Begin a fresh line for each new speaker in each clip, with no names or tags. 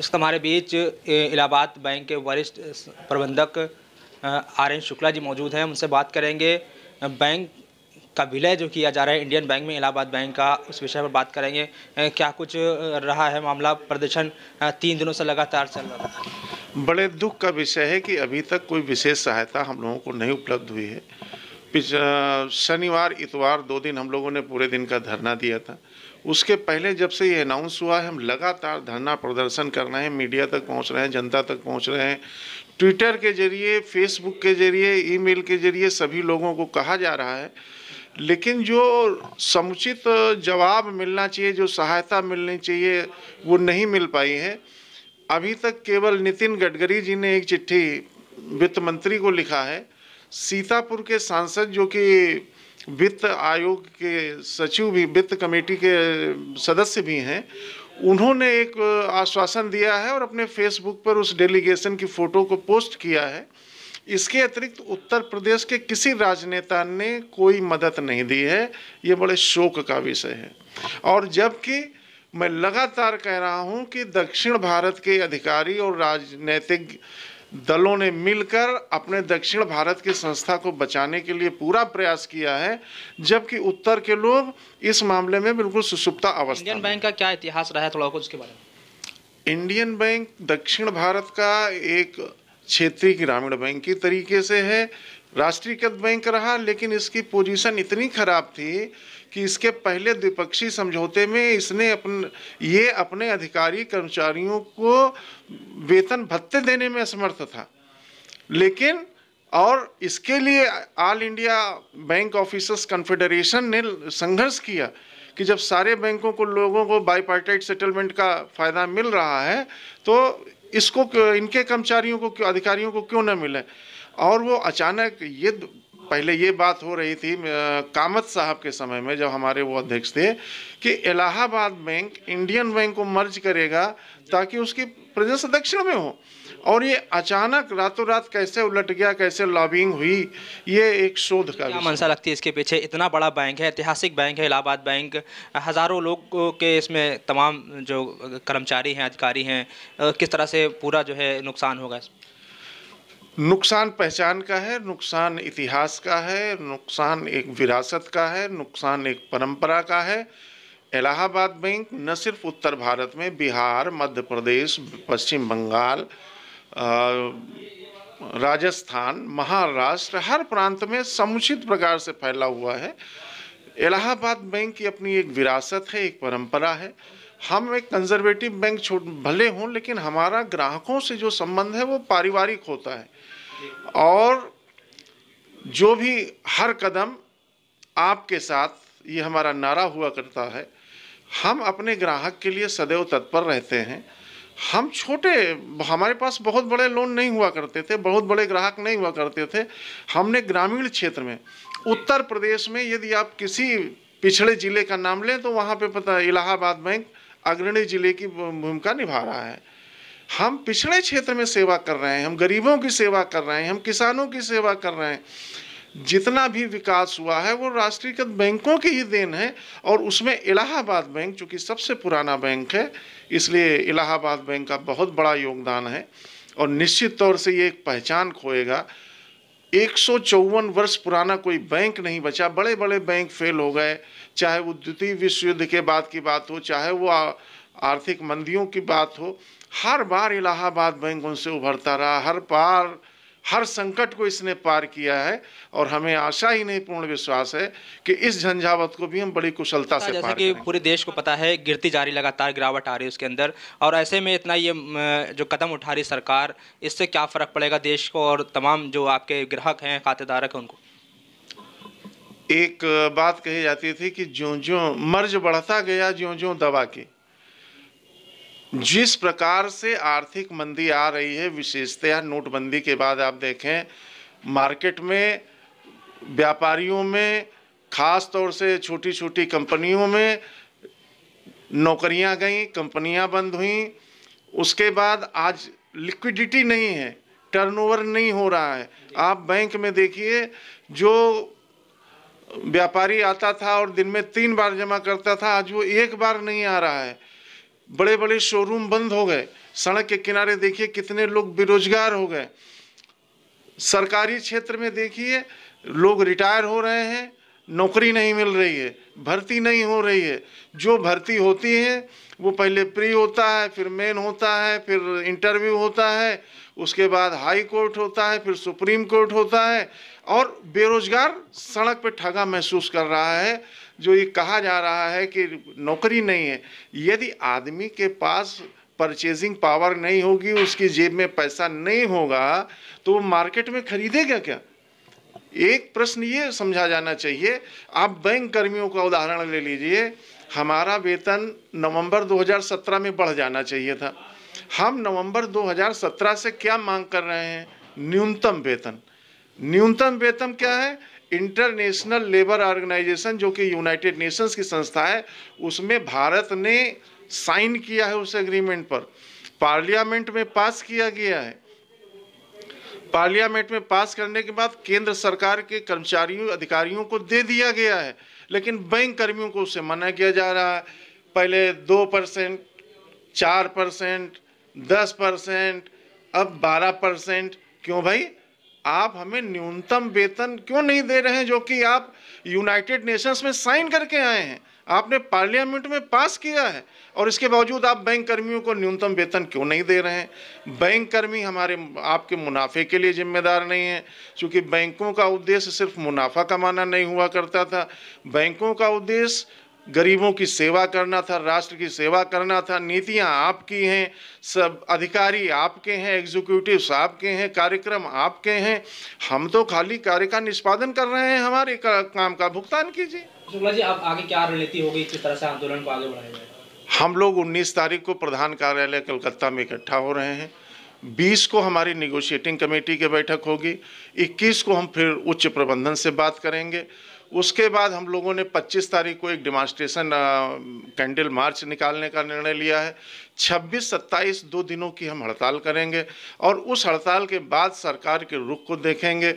इस हमारे बीच इलाहाबाद बैंक के वरिष्ठ प्रबंधक आर एन शुक्ला जी मौजूद हैं उनसे बात करेंगे बैंक का विलय जो किया जा रहा है इंडियन बैंक में इलाहाबाद बैंक का उस विषय पर बात करेंगे क्या कुछ रहा है मामला प्रदर्शन तीन दिनों से लगातार चल रहा
था बड़े दुख का विषय है कि अभी तक कोई विशेष सहायता हम लोगों को नहीं उपलब्ध हुई है शनिवार इतवार दो दिन हम लोगों ने पूरे दिन का धरना दिया था उसके पहले जब से ये अनाउंस हुआ है हम लगातार धरना प्रदर्शन कर रहे हैं मीडिया तक पहुंच रहे हैं जनता तक पहुंच रहे हैं ट्विटर के जरिए फेसबुक के जरिए ईमेल के जरिए सभी लोगों को कहा जा रहा है लेकिन जो समुचित जवाब मिलना चाहिए जो सहायता मिलनी चाहिए वो नहीं मिल पाई है अभी तक केवल नितिन गडकरी जी ने एक चिट्ठी वित्त मंत्री को लिखा है सीतापुर के सांसद जो कि वित्त आयोग के सचिव भी वित्त कमेटी के सदस्य भी हैं उन्होंने एक आश्वासन दिया है और अपने फेसबुक पर उस डेलीगेशन की फ़ोटो को पोस्ट किया है इसके अतिरिक्त उत्तर प्रदेश के किसी राजनेता ने कोई मदद नहीं दी है ये बड़े शोक का विषय है और जबकि मैं लगातार कह रहा हूँ कि दक्षिण भारत के अधिकारी और राजनीतिक दलों ने मिलकर अपने दक्षिण भारत की संस्था को बचाने के लिए पूरा प्रयास किया है जबकि उत्तर के लोग इस मामले में बिल्कुल सुसुप्ता अवस्था इंडियन
बैंक का क्या इतिहास रहा है थोड़ा कुछ उसके बारे
में इंडियन बैंक दक्षिण भारत का एक क्षेत्रीय ग्रामीण बैंक की तरीके से है राष्ट्रीयकृत बैंक रहा लेकिन इसकी पोजीशन इतनी खराब थी कि इसके पहले द्विपक्षीय समझौते में इसने अपन ये अपने अधिकारी कर्मचारियों को वेतन भत्ते देने में असमर्थ था लेकिन और इसके लिए all India bank officers confederation ने संघर्ष किया कि जब सारे बैंकों को लोगों को बाईपार्टाइट सेटलमेंट का फ़ायदा मिल रहा है तो इसको इनके कर्मचारियों को अधिकारियों को क्यों न मिले और वो अचानक ये पहले ये बात हो रही थी कामत साहब के समय में जब हमारे वो अध्यक्ष थे कि इलाहाबाद बैंक इंडियन बैंक को मर्ज करेगा ताकि उसकी प्रदेश दक्षिण में हो और ये अचानक रातों रात कैसे उलट गया कैसे लॉबिंग हुई ये एक शोध का क्या मनसा
लगती है इसके पीछे इतना बड़ा बैंक है ऐतिहासिक बैंक है इलाहाबाद बैंक हज़ारों लोग के इसमें तमाम जो कर्मचारी हैं अधिकारी हैं किस तरह से पूरा जो है नुकसान होगा
नुकसान पहचान का है नुकसान इतिहास का है नुकसान एक विरासत का है नुकसान एक परंपरा का है इलाहाबाद बैंक न सिर्फ उत्तर भारत में बिहार मध्य प्रदेश पश्चिम बंगाल राजस्थान महाराष्ट्र हर प्रांत में समुचित प्रकार से फैला हुआ है इलाहाबाद बैंक की अपनी एक विरासत है एक परंपरा है हम एक कंजर्वेटिव बैंक छोट भले हों लेकिन हमारा ग्राहकों से जो संबंध है वो पारिवारिक होता है और जो भी हर कदम आपके साथ ये हमारा नारा हुआ करता है हम अपने ग्राहक के लिए सदैव तत्पर रहते हैं हम छोटे हमारे पास बहुत बड़े लोन नहीं हुआ करते थे बहुत बड़े ग्राहक नहीं हुआ करते थे हमने ग्रामीण क्षेत्र में उत्तर प्रदेश में यदि आप किसी पिछड़े ज़िले का नाम लें तो वहाँ पे पता इलाहाबाद बैंक अग्रणी ज़िले की भूमिका निभा रहा है हम पिछड़े क्षेत्र में सेवा कर रहे हैं हम गरीबों की सेवा कर रहे हैं हम किसानों की सेवा कर रहे हैं जितना भी विकास हुआ है वो राष्ट्रीयकृत बैंकों की ही देन है और उसमें इलाहाबाद बैंक चूँकि सबसे पुराना बैंक है इसलिए इलाहाबाद बैंक का बहुत बड़ा योगदान है और निश्चित तौर से ये एक पहचान खोएगा एक वर्ष पुराना कोई बैंक नहीं बचा बड़े बड़े बैंक फेल हो गए चाहे वो द्वितीय विश्व युद्ध के बाद की बात हो चाहे वो आर्थिक मंदियों की बात हो हर बार इलाहाबाद बैंक उनसे उभरता रहा हर बार हर संकट को इसने पार किया है और हमें आशा ही नहीं पूर्ण विश्वास है कि इस झंझावत को भी हम बड़ी कुशलता से पार कि
पूरे देश को पता है गिरती जा रही लगातार गिरावट आ रही है उसके अंदर और ऐसे में इतना ये जो कदम उठा रही सरकार इससे क्या फ़र्क पड़ेगा देश को और तमाम जो आपके ग्राहक हैं
खातेदारक हैं उनको एक बात कही जाती थी कि ज्यों ज्यो मर्ज बढ़ता गया ज्यो ज्यो दवा की जिस प्रकार से आर्थिक मंदी आ रही है विशेषतः नोटबंदी के बाद आप देखें मार्केट में व्यापारियों में ख़ास तौर से छोटी छोटी कंपनियों में नौकरियां गईं कंपनियां बंद हुईं उसके बाद आज लिक्विडिटी नहीं है टर्नओवर नहीं हो रहा है आप बैंक में देखिए जो व्यापारी आता था और दिन में तीन बार जमा करता था आज वो एक बार नहीं आ रहा है बड़े बड़े शोरूम बंद हो गए सड़क के किनारे देखिए कितने लोग बेरोजगार हो गए सरकारी क्षेत्र में देखिए लोग रिटायर हो रहे हैं नौकरी नहीं मिल रही है भर्ती नहीं हो रही है जो भर्ती होती है वो पहले प्री होता है फिर मेन होता है फिर इंटरव्यू होता है उसके बाद हाई कोर्ट होता है फिर सुप्रीम कोर्ट होता है और बेरोजगार सड़क पे ठगा महसूस कर रहा है जो ये कहा जा रहा है कि नौकरी नहीं है यदि आदमी के पास परचेजिंग पावर नहीं होगी उसकी जेब में पैसा नहीं होगा तो वो मार्केट में खरीदेगा क्या एक प्रश्न ये समझा जाना चाहिए आप बैंक कर्मियों का उदाहरण ले लीजिए हमारा वेतन नवंबर 2017 में बढ़ जाना चाहिए था हम नवंबर 2017 से क्या मांग कर रहे हैं न्यूनतम वेतन न्यूनतम वेतन क्या है इंटरनेशनल लेबर ऑर्गेनाइजेशन जो कि यूनाइटेड नेशंस की संस्था है उसमें भारत ने साइन किया है उस एग्रीमेंट पर पार्लियामेंट में पास किया गया है पार्लियामेंट में पास करने के बाद केंद्र सरकार के कर्मचारियों अधिकारियों को दे दिया गया है लेकिन बैंक कर्मियों को उससे मना किया जा रहा है पहले दो परसेंट चार परसेंट दस परसेंट अब बारह परसेंट क्यों भाई आप हमें न्यूनतम वेतन क्यों नहीं दे रहे हैं जो कि आप यूनाइटेड नेशंस में साइन करके आए हैं आपने पार्लियामेंट में पास किया है और इसके बावजूद आप बैंक कर्मियों को न्यूनतम वेतन क्यों नहीं दे रहे हैं बैंक कर्मी हमारे आपके मुनाफे के लिए जिम्मेदार नहीं है क्योंकि बैंकों का उद्देश्य सिर्फ मुनाफा कमाना नहीं हुआ करता था बैंकों का उद्देश्य गरीबों की सेवा करना था राष्ट्र की सेवा करना था नीतियाँ आपकी हैं सब अधिकारी आपके हैं एग्जीक्यूटिव्स आपके हैं कार्यक्रम आपके हैं हम तो खाली कार्य का निष्पादन कर रहे हैं हमारे काम का भुगतान कीजिए शुक्ला जी आप आगे क्या
रणनीति होगी किस तरह से आंदोलन को आगे बढ़ाया
हम लोग उन्नीस तारीख को प्रधान कार्यालय कलकत्ता में इकट्ठा हो रहे हैं 20 को हमारी निगोशिएटिंग कमेटी की बैठक होगी 21 को हम फिर उच्च प्रबंधन से बात करेंगे उसके बाद हम लोगों ने 25 तारीख को एक डिमांस्ट्रेशन कैंडल मार्च निकालने का निर्णय लिया है 26, 27 दो दिनों की हम हड़ताल करेंगे और उस हड़ताल के बाद सरकार के रुख को देखेंगे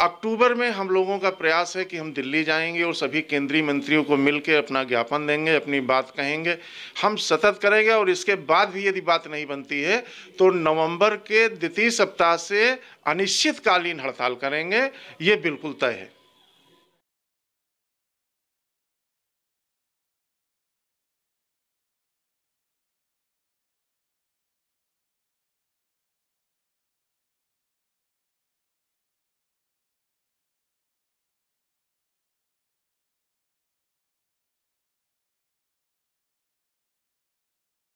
अक्टूबर में हम लोगों का प्रयास है कि हम दिल्ली जाएंगे और सभी केंद्रीय मंत्रियों को मिलकर अपना ज्ञापन देंगे अपनी बात कहेंगे हम सतत करेंगे और इसके बाद भी यदि बात नहीं बनती है तो नवंबर के द्वितीय सप्ताह से अनिश्चितकालीन हड़ताल करेंगे ये बिल्कुल तय है